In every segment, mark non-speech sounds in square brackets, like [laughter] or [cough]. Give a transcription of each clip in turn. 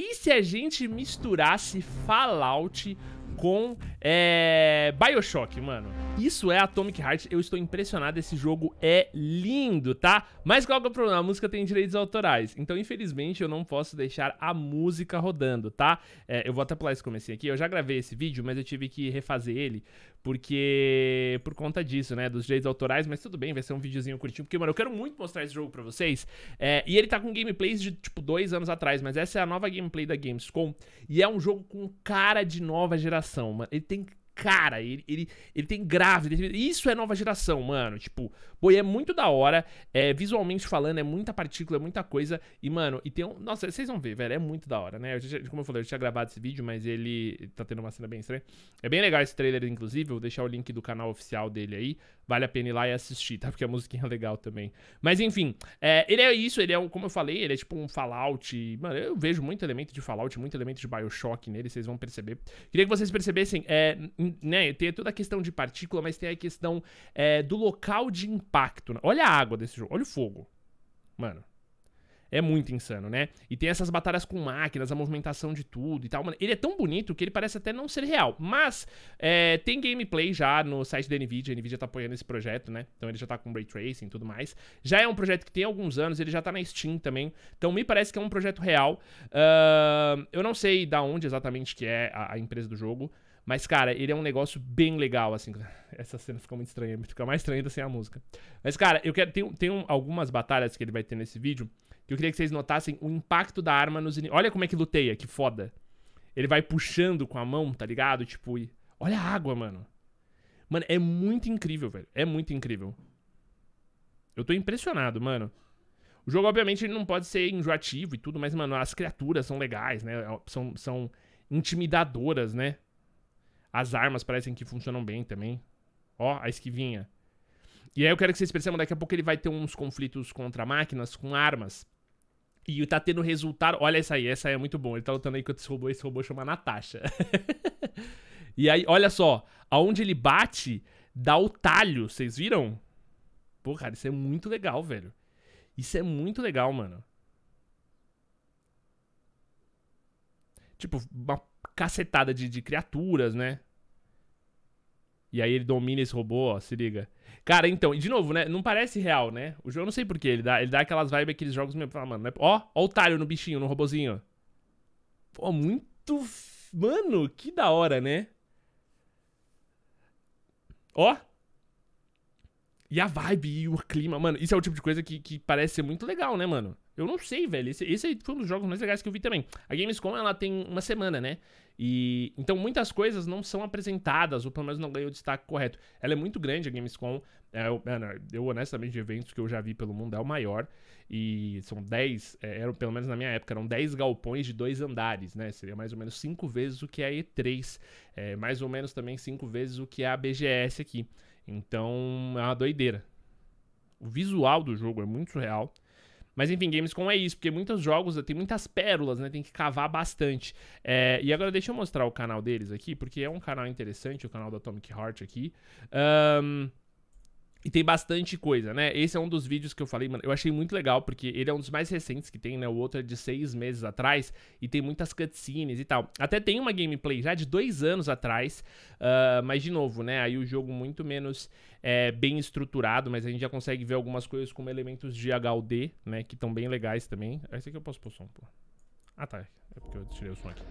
E se a gente misturasse Fallout com é, Bioshock, mano? Isso é Atomic Heart, eu estou impressionado, esse jogo é lindo, tá? Mas qual que é o problema? A música tem direitos autorais, então infelizmente eu não posso deixar a música rodando, tá? É, eu vou até pular esse comecinho aqui, eu já gravei esse vídeo, mas eu tive que refazer ele, porque... por conta disso, né, dos direitos autorais, mas tudo bem, vai ser um videozinho curtinho, porque, mano, eu quero muito mostrar esse jogo pra vocês, é, e ele tá com gameplays de, tipo, dois anos atrás, mas essa é a nova gameplay da Gamescom, e é um jogo com cara de nova geração, mano, ele tem cara, ele, ele, ele tem grave. Isso é nova geração, mano. Tipo, boi, é muito da hora. É, visualmente falando, é muita partícula, é muita coisa. E, mano, e tem um. Nossa, vocês vão ver, velho. É muito da hora, né? Eu já, como eu falei, eu tinha gravado esse vídeo, mas ele tá tendo uma cena bem estranha. É bem legal esse trailer, inclusive. Vou deixar o link do canal oficial dele aí. Vale a pena ir lá e assistir, tá? Porque a musiquinha é legal também. Mas enfim, é, ele é isso, ele é um, como eu falei, ele é tipo um Fallout. Mano, eu vejo muito elemento de Fallout, muito elemento de Bioshock nele, vocês vão perceber. Queria que vocês percebessem, é, né? Tem toda a questão de partícula, mas tem a questão é, do local de impacto. Olha a água desse jogo, olha o fogo. Mano, é muito insano, né? E tem essas batalhas com máquinas, a movimentação de tudo e tal. Mano, ele é tão bonito que ele parece até não ser real. Mas é, tem gameplay já no site da NVIDIA. A NVIDIA tá apoiando esse projeto, né? Então ele já tá com Ray Tracing e tudo mais. Já é um projeto que tem alguns anos, ele já tá na Steam também. Então me parece que é um projeto real. Uh, eu não sei da onde exatamente que é a, a empresa do jogo. Mas, cara, ele é um negócio bem legal, assim. [laughs] Essa cena ficou muito estranha, fica mais estranha sem a música. Mas, cara, eu quero. Tem, tem algumas batalhas que ele vai ter nesse vídeo que eu queria que vocês notassem o impacto da arma nos inimigos. Olha como é que luteia, que foda. Ele vai puxando com a mão, tá ligado? Tipo, e... olha a água, mano. Mano, é muito incrível, velho. É muito incrível. Eu tô impressionado, mano. O jogo, obviamente, ele não pode ser enjoativo e tudo, mas, mano, as criaturas são legais, né? São, são intimidadoras, né? As armas parecem que funcionam bem também. Ó, a esquivinha. E aí eu quero que vocês percebam, daqui a pouco ele vai ter uns conflitos contra máquinas com armas. E tá tendo resultado. Olha essa aí, essa aí é muito bom. Ele tá lutando aí contra esse robô, esse robô chama Natasha. [laughs] e aí, olha só, aonde ele bate, dá o talho, vocês viram? Pô, cara, isso é muito legal, velho. Isso é muito legal, mano. Tipo, uma cacetada de, de criaturas, né? E aí ele domina esse robô, ó, se liga. Cara, então, e de novo, né? Não parece real, né? O jogo eu não sei porquê. Ele dá, ele dá aquelas vibes, aqueles jogos mesmo. Fala, mano, né? ó, ó o talho no bichinho, no robozinho. Pô, muito. Mano, que da hora, né? Ó. E a vibe e o clima, mano. Isso é o tipo de coisa que, que parece ser muito legal, né, mano? Eu não sei, velho. Esse, esse foi um dos jogos mais legais que eu vi também. A Gamescom, ela tem uma semana, né? E então muitas coisas não são apresentadas, ou pelo menos não ganhou o destaque correto. Ela é muito grande, a Gamescom. É, eu, é, eu, honestamente, de eventos que eu já vi pelo mundo, é o maior. E são 10, é, eram, pelo menos na minha época, eram 10 galpões de dois andares, né? Seria mais ou menos 5 vezes o que é a E3. É, mais ou menos também 5 vezes o que é a BGS aqui. Então é uma doideira. O visual do jogo é muito surreal. Mas enfim, Gamescom é isso, porque muitos jogos tem muitas pérolas, né? Tem que cavar bastante. É, e agora deixa eu mostrar o canal deles aqui, porque é um canal interessante, o canal do Atomic Heart aqui. Um, e tem bastante coisa, né? Esse é um dos vídeos que eu falei, mano. Eu achei muito legal, porque ele é um dos mais recentes que tem, né? O outro é de seis meses atrás. E tem muitas cutscenes e tal. Até tem uma gameplay já de dois anos atrás. Uh, mas, de novo, né? Aí o jogo muito menos é, bem estruturado. Mas a gente já consegue ver algumas coisas como elementos de HUD, né? Que estão bem legais também. Esse aqui eu posso pôr som, pô. Ah, tá. É porque eu tirei o som aqui.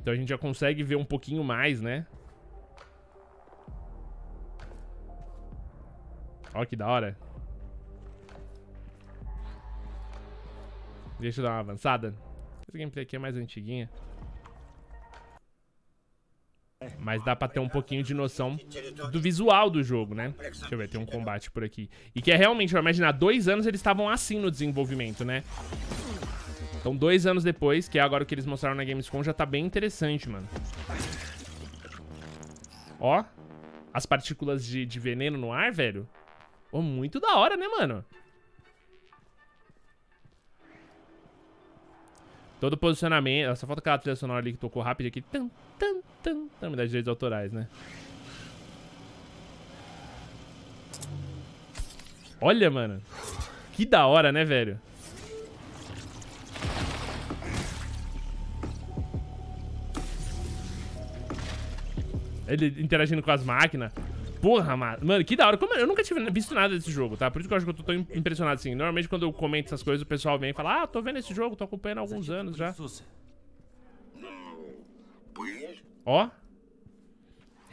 Então a gente já consegue ver um pouquinho mais, né? Olha que da hora. Deixa eu dar uma avançada. Esse gameplay aqui é mais antiguinha. Mas dá pra ter um pouquinho de noção do visual do jogo, né? Deixa eu ver, tem um combate por aqui. E que é realmente, imagina, dois anos eles estavam assim no desenvolvimento, né? Então, dois anos depois, que é agora o que eles mostraram na Gamescom, já tá bem interessante, mano. Ó, as partículas de, de veneno no ar, velho. Oh, muito da hora, né, mano? Todo posicionamento... Só falta aquela trilha sonora ali que tocou rápido aqui. Tan, tan, tan. Não, me dá direitos autorais, né? Olha, mano. Que da hora, né, velho? Ele interagindo com as máquinas. Porra, mano. Mano, que da hora. Como eu nunca tinha visto nada desse jogo, tá? Por isso que eu acho que eu tô tão impressionado assim. Normalmente quando eu comento essas coisas, o pessoal vem e fala: Ah, tô vendo esse jogo, tô acompanhando há alguns anos já. Ó.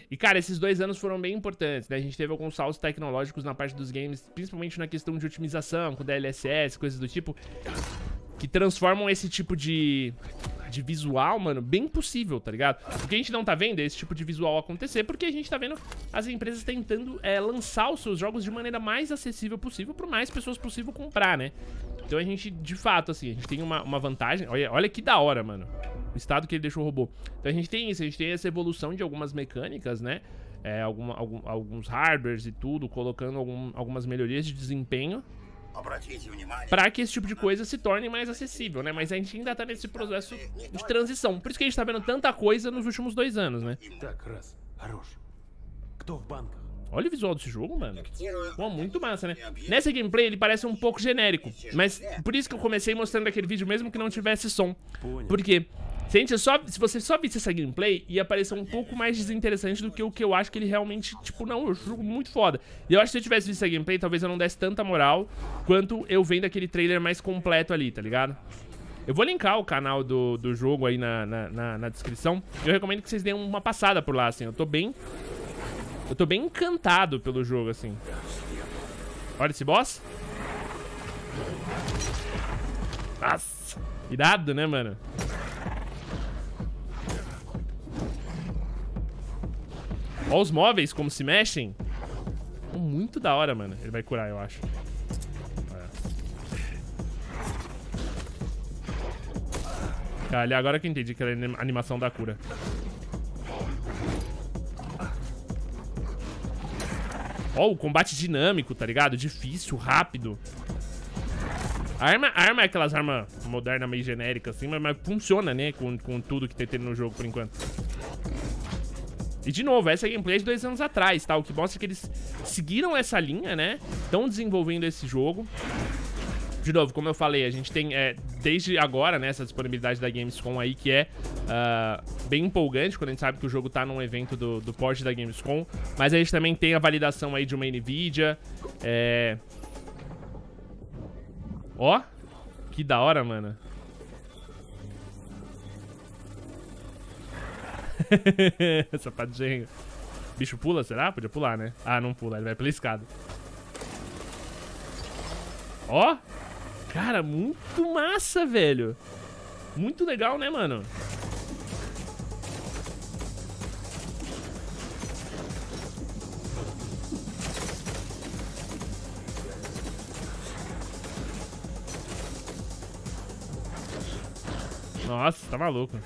E, cara, esses dois anos foram bem importantes, né? A gente teve alguns saltos tecnológicos na parte dos games, principalmente na questão de otimização, com DLSS, coisas do tipo que transformam esse tipo de de visual, mano, bem possível, tá ligado? O que a gente não tá vendo é esse tipo de visual acontecer, porque a gente tá vendo as empresas tentando é, lançar os seus jogos de maneira mais acessível possível para mais pessoas possível comprar, né? Então a gente, de fato, assim, a gente tem uma, uma vantagem. Olha, olha que da hora, mano. O estado que ele deixou o robô. Então a gente tem isso, a gente tem essa evolução de algumas mecânicas, né? É, alguma, algum, alguns hardwares e tudo, colocando algum, algumas melhorias de desempenho para que esse tipo de coisa se torne mais acessível, né? Mas a gente ainda tá nesse processo de transição. Por isso que a gente tá vendo tanta coisa nos últimos dois anos, né? Olha o visual desse jogo, mano. Pô, muito massa, né? Nessa gameplay ele parece um pouco genérico, mas por isso que eu comecei mostrando aquele vídeo mesmo que não tivesse som. Por quê? Porque se, a gente só, se você só visse essa gameplay, ia parecer um pouco mais desinteressante do que o que eu acho que ele realmente, tipo, não, eu jogo muito foda. E eu acho que se eu tivesse visto essa gameplay, talvez eu não desse tanta moral quanto eu vendo aquele trailer mais completo ali, tá ligado? Eu vou linkar o canal do, do jogo aí na, na, na, na descrição. Eu recomendo que vocês deem uma passada por lá, assim. Eu tô bem... Eu tô bem encantado pelo jogo, assim. Olha esse boss. Nossa! Irado, né, mano? Ó os móveis, como se mexem. Muito da hora, mano. Ele vai curar, eu acho. olha é. Cara, agora que eu entendi que era é a animação da cura. Ó, o combate dinâmico, tá ligado? Difícil, rápido. A arma, a arma é aquelas armas modernas meio genéricas, assim, mas, mas, funciona, né? Com, com tudo que tem tendo no jogo por enquanto. E de novo, essa é de dois anos atrás, tá? O que mostra que eles seguiram essa linha, né? Estão desenvolvendo esse jogo. De novo, como eu falei, a gente tem é, desde agora, né, essa disponibilidade da Gamescom aí, que é uh, bem empolgante, quando a gente sabe que o jogo tá num evento do, do Porsche da Gamescom. Mas a gente também tem a validação aí de uma Nvidia. É... Ó, que da hora, mano. [laughs] Sapatinho. Bicho pula, será? Podia pular, né? Ah, não pula. Ele vai pela escada. Ó. Cara, muito massa, velho. Muito legal, né, mano? Nossa, tá maluco.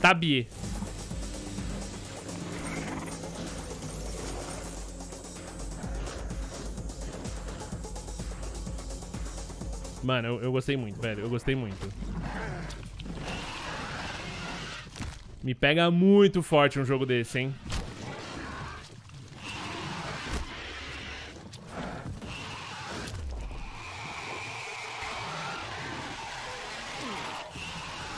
Tabie. Mano, eu, eu gostei muito, velho. Eu gostei muito. Me pega muito forte um jogo desse, hein?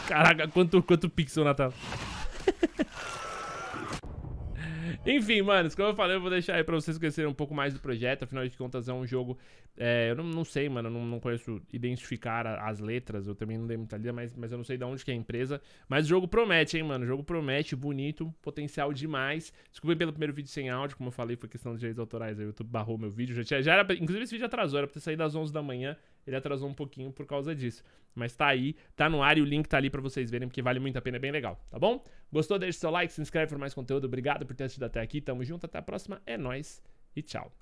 Caraca, quanto, quanto pixel na tela. [laughs] Enfim, mano, como eu falei, eu vou deixar aí pra vocês conhecerem um pouco mais do projeto. Afinal de contas, é um jogo. É, eu não, não, sei, mano, não, não conheço identificar a, as letras. Eu também não dei muita lida, mas, mas eu não sei de onde que é a empresa. Mas o jogo promete, hein, mano? O jogo promete, bonito, potencial demais. Desculpem pelo primeiro vídeo sem áudio, como eu falei, foi questão de direitos autorais. Aí o YouTube barrou meu vídeo. Já, tinha, já era, inclusive, esse vídeo atrasou, era pra ter saído às 11 da manhã ele atrasou um pouquinho por causa disso. Mas tá aí, tá no ar e o link tá ali para vocês verem, porque vale muito a pena, é bem legal, tá bom? Gostou? Deixa seu like, se inscreve para mais conteúdo. Obrigado por ter assistido até aqui. Tamo junto, até a próxima. É nós e tchau.